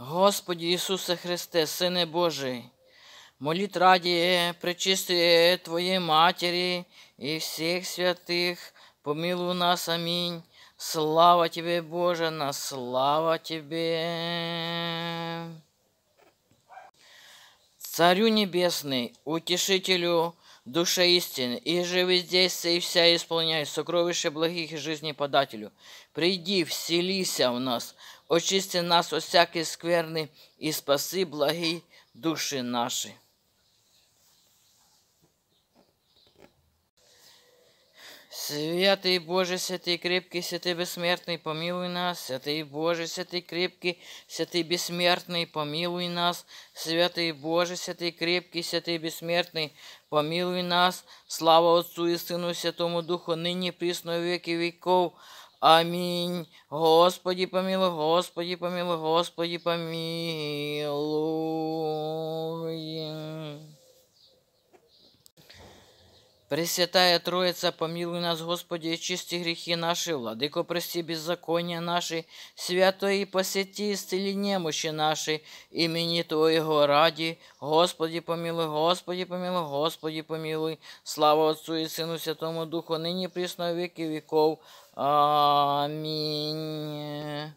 Господи Ісусе Христе, Сине Божий, моліть раді, причисти Твої Матері і всіх святих, помилуй нас, амінь. Слава Тебе, Боже, на слава Тебе. Царю Небесный, Утешителю, Душе истины, и живи здесь, и вся исполняй сокровище благих и жизни подателю. Приди, вселися в нас, очисти нас осякий скверни і спаси благі душі наші. Святий Боже, святий кріпкий, святий безсмертний, помилуй нас, святий Боже, святий кріпкий, святий безсмертний, помилуй нас, святий Боже, святий кріпкий, святий безсмертний, помилуй нас, слава Отцу і Сину, Святому Духу, нині прісно віки віков. Амінь. Господі помилуй, Господі помилуй, Господі помилуй. Пресвятая Троица, помилуй нас, Господи, очисти грехи наши, владико, прости беззакония наши, святої и посети исцели немощи наши, имени Твоего ради. Господи, помилуй, Господи, помилуй, Господи, помилуй. Слава Отцу і Сыну, Святому Духу, нині пресно веки віков. Аминь.